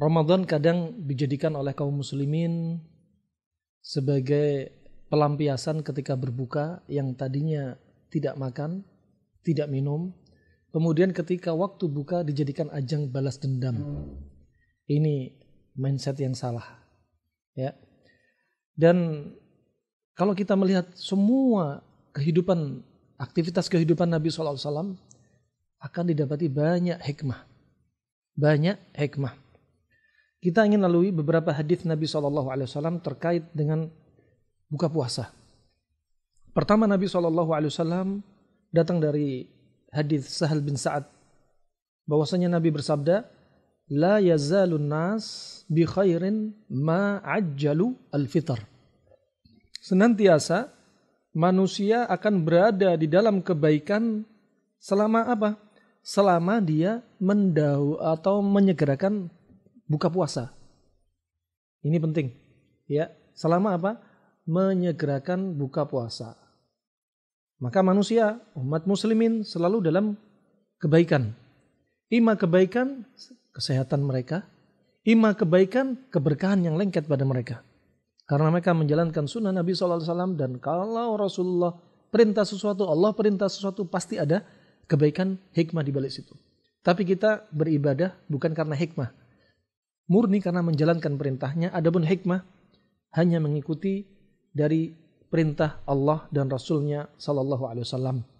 Ramadan kadang dijadikan oleh kaum muslimin sebagai pelampiasan ketika berbuka yang tadinya tidak makan, tidak minum, kemudian ketika waktu buka dijadikan ajang balas dendam. Ini mindset yang salah. Ya. Dan kalau kita melihat semua kehidupan aktivitas kehidupan Nabi SAW akan didapati banyak hikmah. Banyak hikmah. Kita ingin lalui beberapa hadis Nabi saw terkait dengan buka puasa. Pertama Nabi saw datang dari hadis Sahal bin Saad bahwasanya Nabi bersabda, لا يزال الناس بخير ما عجلوا الفطر. Senantiasa manusia akan berada di dalam kebaikan selama apa? Selama dia mendau atau menyegerakan buka puasa. Ini penting. Ya, selama apa? Menyegerakan buka puasa. Maka manusia, umat muslimin selalu dalam kebaikan. Ima kebaikan kesehatan mereka, ima kebaikan keberkahan yang lengket pada mereka. Karena mereka menjalankan sunnah Nabi SAW dan kalau Rasulullah perintah sesuatu, Allah perintah sesuatu, pasti ada kebaikan hikmah di balik situ. Tapi kita beribadah bukan karena hikmah, murni karena menjalankan perintahnya, adapun hikmah hanya mengikuti dari perintah Allah dan Rasulnya Sallallahu Alaihi Wasallam.